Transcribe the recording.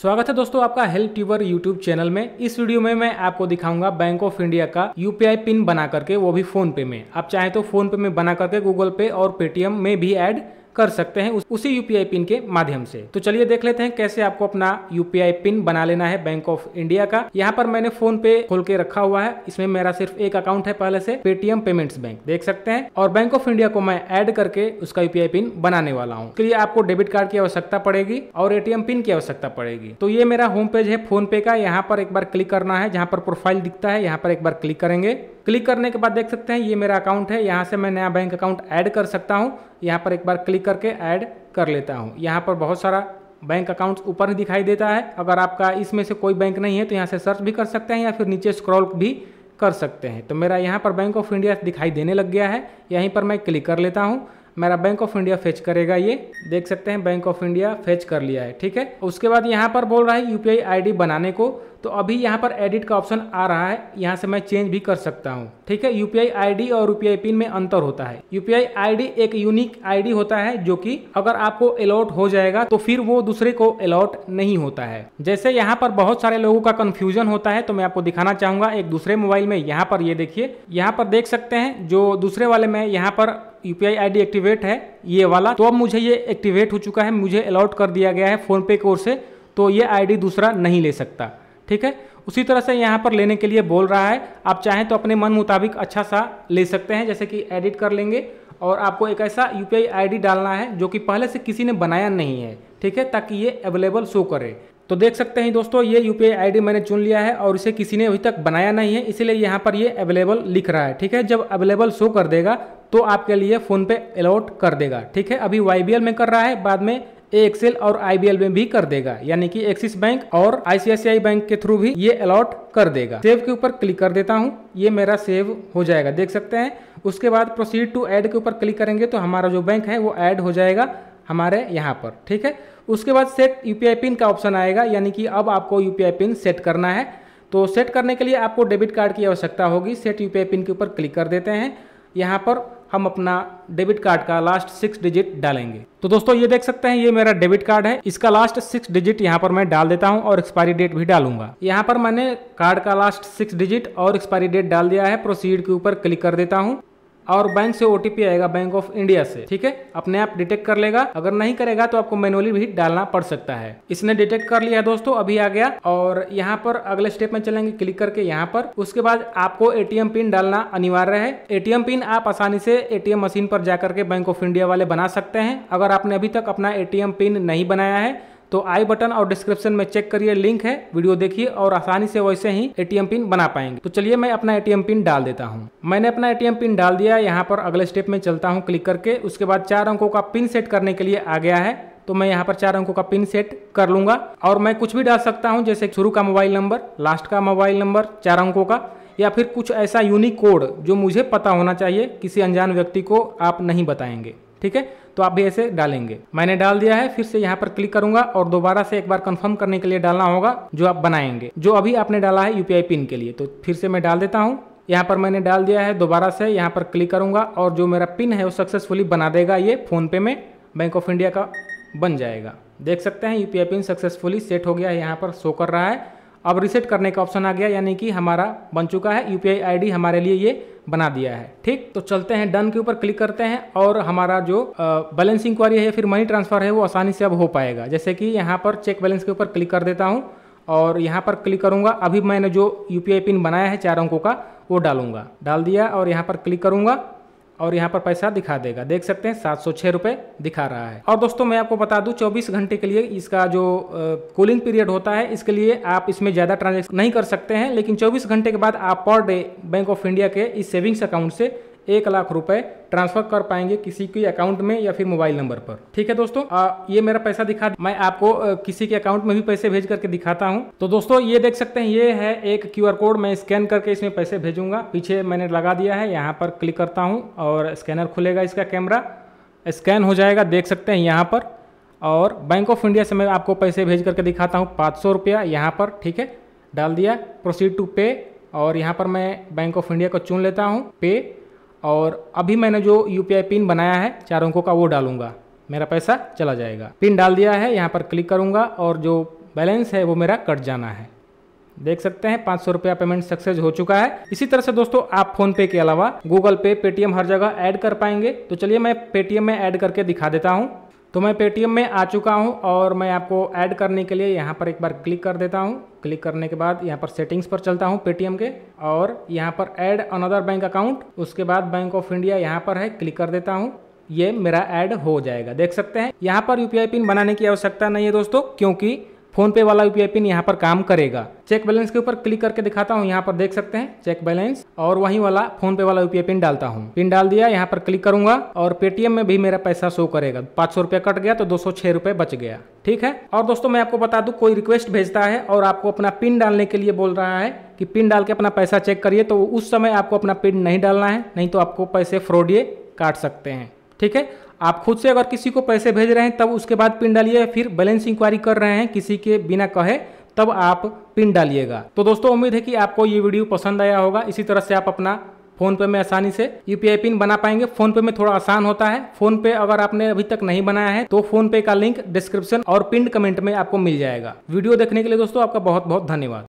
स्वागत है दोस्तों आपका हेल्प ट्यूबर यूट्यूब चैनल में इस वीडियो में मैं आपको दिखाऊंगा बैंक ऑफ इंडिया का यूपीआई पिन बना करके वो भी फोन पे में आप चाहे तो फोन पे में बना करके गूगल पे और पेटीएम में भी ऐड कर सकते हैं उस, उसी यूपीआई पिन के माध्यम से तो चलिए देख लेते हैं कैसे आपको अपना यूपीआई पिन बना लेना है बैंक ऑफ इंडिया का यहाँ पर मैंने फोन पे खोल के रखा हुआ है इसमें मेरा सिर्फ एक अकाउंट है पहले से पेटीएम पेमेंट्स बैंक देख सकते हैं और बैंक ऑफ इंडिया को मैं ऐड करके उसका यूपीआई पिन बनाने वाला हूँ इसके लिए आपको डेबिट कार्ड की आवश्यकता पड़ेगी और एटीएम पिन की आवश्यकता पड़ेगी तो ये मेरा होम पेज है फोन पे का यहाँ पर एक बार क्लिक करना है जहाँ पर प्रोफाइल दिखता है यहाँ पर एक बार क्लिक करेंगे क्लिक करने के बाद देख सकते हैं ये मेरा अकाउंट है यहाँ से मैं नया बैंक अकाउंट ऐड कर सकता हूँ यहाँ पर एक बार क्लिक करके ऐड कर लेता हूँ यहाँ पर बहुत सारा बैंक अकाउंट्स ऊपर ही दिखाई देता है अगर आपका इसमें से कोई बैंक नहीं है तो यहाँ से सर्च भी कर सकते हैं या फिर नीचे स्क्रॉल भी कर सकते हैं तो मेरा यहाँ पर बैंक ऑफ इंडिया दिखाई देने लग गया है यहीं पर मैं क्लिक कर लेता हूँ मेरा बैंक ऑफ इंडिया फेच करेगा ये देख सकते हैं बैंक ऑफ इंडिया फेच कर लिया है ठीक है उसके बाद यहाँ पर बोल रहा है यूपीआई आईडी बनाने को तो अभी यहाँ पर एडिट का ऑप्शन आ रहा है यहाँ से मैं चेंज भी कर सकता हूँ ठीक है यूपीआई आईडी और यूपीआई पिन में अंतर होता है यूपीआई आईडी एक यूनिक आईडी होता है जो कि अगर आपको अलॉट हो जाएगा तो फिर वो दूसरे को अलॉट नहीं होता है जैसे यहाँ पर बहुत सारे लोगों का कंफ्यूजन होता है तो मैं आपको दिखाना चाहूंगा एक दूसरे मोबाइल में यहाँ पर ये देखिए यहाँ पर देख सकते हैं जो दूसरे वाले में यहाँ पर यू पी एक्टिवेट है ये वाला तो अब मुझे ये एक्टिवेट हो चुका है मुझे अलाउट कर दिया गया है फ़ोनपे की ओर से तो ये आईडी दूसरा नहीं ले सकता ठीक है उसी तरह से यहाँ पर लेने के लिए बोल रहा है आप चाहें तो अपने मन मुताबिक अच्छा सा ले सकते हैं जैसे कि एडिट कर लेंगे और आपको एक ऐसा यू पी डालना है जो कि पहले से किसी ने बनाया नहीं है ठीक है ताकि ये अवेलेबल शो करे तो देख सकते हैं दोस्तों ये यू पी मैंने चुन लिया है और इसे किसी ने अभी तक बनाया नहीं है इसीलिए यहाँ पर ये अवेलेबल लिख रहा है ठीक है जब अवेलेबल शो कर देगा तो आपके लिए फ़ोन पे अलाउट कर देगा ठीक है अभी वाई में कर रहा है बाद में एक्सेल और आईबीएल में भी कर देगा यानी कि एक्सिस बैंक और आईसीआईसीआई बैंक के थ्रू भी ये अलॉट कर देगा सेव के ऊपर क्लिक कर देता हूं ये मेरा सेव हो जाएगा देख सकते हैं उसके बाद प्रोसीड टू ऐड के ऊपर क्लिक करेंगे तो हमारा जो बैंक है वो ऐड हो जाएगा हमारे यहाँ पर ठीक है उसके बाद सेट यूपीआई पिन का ऑप्शन आएगा यानी कि अब आपको यूपीआई पिन सेट करना है तो सेट करने के लिए आपको डेबिट कार्ड की आवश्यकता होगी सेट यूपीआई पिन के ऊपर क्लिक कर देते हैं यहाँ पर हम अपना डेबिट कार्ड का लास्ट सिक्स डिजिट डालेंगे तो दोस्तों ये देख सकते हैं ये मेरा डेबिट कार्ड है इसका लास्ट सिक्स डिजिट यहाँ पर मैं डाल देता हूँ और एक्सपायरी डेट भी डालूंगा यहाँ पर मैंने कार्ड का लास्ट सिक्स डिजिट और एक्सपायरी डेट डाल दिया है प्रोसीड के ऊपर क्लिक कर देता हूँ और बैंक से ओटीपी आएगा बैंक ऑफ इंडिया से ठीक है अपने आप डिटेक्ट कर लेगा अगर नहीं करेगा तो आपको मैनुअली भी डालना पड़ सकता है इसने डिटेक्ट कर लिया दोस्तों अभी आ गया और यहाँ पर अगले स्टेप में चलेंगे क्लिक करके यहाँ पर उसके बाद आपको एटीएम पिन डालना अनिवार्य है एटीएम पिन आप आसानी से एटीएम मशीन पर जाकर के बैंक ऑफ इंडिया वाले बना सकते हैं अगर आपने अभी तक अपना एटीएम पिन नहीं बनाया है तो आई बटन और डिस्क्रिप्शन में चेक करिए लिंक है वीडियो देखिए और आसानी से वैसे ही एटीएम पिन बना पाएंगे तो चलिए मैं अपना एटीएम पिन डाल देता हूँ मैंने अपना एटीएम पिन डाल दिया यहाँ पर अगले स्टेप में चलता हूँ क्लिक करके उसके बाद चार अंकों का पिन सेट करने के लिए आ गया है तो मैं यहाँ पर चार अंकों का पिन सेट कर लूंगा और मैं कुछ भी डाल सकता हूँ जैसे शुरू का मोबाइल नंबर लास्ट का मोबाइल नंबर चार अंकों का या फिर कुछ ऐसा यूनिक कोड जो मुझे पता होना चाहिए किसी अनजान व्यक्ति को आप नहीं बताएंगे ठीक है तो आप भी ऐसे डालेंगे मैंने डाल दिया है फिर से यहाँ पर क्लिक करूंगा और दोबारा से एक बार कंफर्म करने के लिए डालना होगा जो आप बनाएंगे जो अभी आपने डाला है यूपीआई पिन के लिए तो फिर से मैं डाल देता हूँ यहाँ पर मैंने डाल दिया है दोबारा से यहाँ पर क्लिक करूंगा और जो मेरा पिन है वो सक्सेसफुली बना देगा ये फ़ोनपे में बैंक ऑफ इंडिया का बन जाएगा देख सकते हैं यूपीआई पिन सक्सेसफुली सेट हो गया है यहाँ पर शो कर रहा है अब रिसेट करने का ऑप्शन आ गया यानी कि हमारा बन चुका है यूपीआई आईडी हमारे लिए ये बना दिया है ठीक तो चलते हैं डन के ऊपर क्लिक करते हैं और हमारा जो बैलेंस इंक्वायरी है फिर मनी ट्रांसफर है वो आसानी से अब हो पाएगा जैसे कि यहाँ पर चेक बैलेंस के ऊपर क्लिक कर देता हूँ और यहाँ पर क्लिक करूँगा अभी मैंने जो यू पिन बनाया है चार अंकों का वो डालूंगा डाल दिया और यहाँ पर क्लिक करूँगा और यहाँ पर पैसा दिखा देगा देख सकते हैं सात सौ छः रुपये दिखा रहा है और दोस्तों मैं आपको बता दूँ चौबीस घंटे के लिए इसका जो कूलिंग पीरियड होता है इसके लिए आप इसमें ज़्यादा ट्रांजेक्शन नहीं कर सकते हैं लेकिन चौबीस घंटे के बाद आप per day bank of India के इस सेविंग्स अकाउंट से एक लाख रुपए ट्रांसफर कर पाएंगे किसी के अकाउंट में या फिर मोबाइल नंबर पर ठीक है दोस्तों आ, ये मेरा पैसा दिखा मैं आपको आ, किसी के अकाउंट में भी पैसे भेज करके दिखाता हूँ तो दोस्तों ये देख सकते हैं ये है एक क्यू कोड मैं स्कैन करके इसमें पैसे भेजूंगा पीछे मैंने लगा दिया है यहाँ पर क्लिक करता हूँ और स्कैनर खुलेगा इसका कैमरा स्कैन हो जाएगा देख सकते हैं यहाँ पर और बैंक ऑफ इंडिया से मैं आपको पैसे भेज करके दिखाता हूँ पाँच सौ रुपया यहाँ पर ठीक है डाल दिया प्रोसीड टू पे और यहाँ पर मैं बैंक ऑफ इंडिया को चुन लेता हूँ पे और अभी मैंने जो यू पिन बनाया है चार अंकों का वो डालूंगा मेरा पैसा चला जाएगा पिन डाल दिया है यहाँ पर क्लिक करूँगा और जो बैलेंस है वो मेरा कट जाना है देख सकते हैं पाँच सौ रुपया पेमेंट सक्सेस हो चुका है इसी तरह से दोस्तों आप फोन पे के अलावा गूगल पे पेटीएम हर जगह ऐड कर पाएंगे तो चलिए मैं पेटीएम में ऐड करके दिखा देता हूँ तो मैं पेटीएम में आ चुका हूँ और मैं आपको ऐड करने के लिए यहाँ पर एक बार क्लिक कर देता हूँ क्लिक करने के बाद यहाँ पर सेटिंग्स पर चलता हूँ पेटीएम के और यहाँ पर ऐड अनदर बैंक अकाउंट उसके बाद बैंक ऑफ इंडिया यहाँ पर है क्लिक कर देता हूँ ये मेरा ऐड हो जाएगा देख सकते हैं यहाँ पर यूपीआई पिन बनाने की आवश्यकता नहीं है दोस्तों क्योंकि फोन पे वाला यूपीआई पिन यहाँ पर काम करेगा चेक बैलेंस के ऊपर क्लिक करके दिखाता हूँ यहाँ पर देख सकते हैं चेक बैलेंस और वहीं वाला फोन पे वाला यूपीआई पिन डालता हूँ पिन डाल दिया यहाँ पर क्लिक करूंगा और पेटीएम में भी मेरा पैसा शो करेगा पांच सौ रुपया कट गया तो दो सौ छह रुपए बच गया ठीक है और दोस्तों मैं आपको बता दू कोई रिक्वेस्ट भेजता है और आपको अपना पिन डालने के लिए बोल रहा है कि पिन डाल के अपना पैसा चेक करिए तो उस समय आपको अपना पिन नहीं डालना है नहीं तो आपको पैसे ये काट सकते हैं ठीक है आप खुद से अगर किसी को पैसे भेज रहे हैं तब उसके बाद पिन डालिए फिर बैलेंस इंक्वायरी कर रहे हैं किसी के बिना कहे तब आप पिन डालिएगा तो दोस्तों उम्मीद है कि आपको ये वीडियो पसंद आया होगा इसी तरह से आप अपना फोन पे में आसानी से यूपीआई पिन बना पाएंगे फोन पे में थोड़ा आसान होता है फोन पे अगर आपने अभी तक नहीं बनाया है तो फोन पे का लिंक डिस्क्रिप्शन और पिन कमेंट में आपको मिल जाएगा वीडियो देखने के लिए दोस्तों आपका बहुत बहुत धन्यवाद